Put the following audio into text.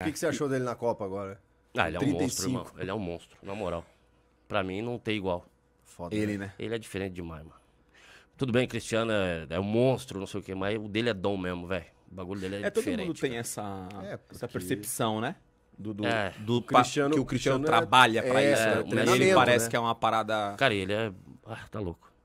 O que, que, você é. achou dele na Copa agora? Ah, ele é um 35. monstro, irmão. Ele é um monstro, na moral. Pra mim não tem igual. Foda. Né? Ele, né? Ele é diferente demais, mano. Tudo bem, Cristiano é, é um monstro, não sei o quê, mas o dele é dom mesmo, velho. O bagulho dele é, é diferente. É, todo mundo tem essa, é, porque... essa percepção, né? Do, do, é. do Cristiano, que o Cristiano, Cristiano é trabalha é, pra isso. É, né? ele parece né? que é uma parada. Cara, ele é. Ah, tá louco.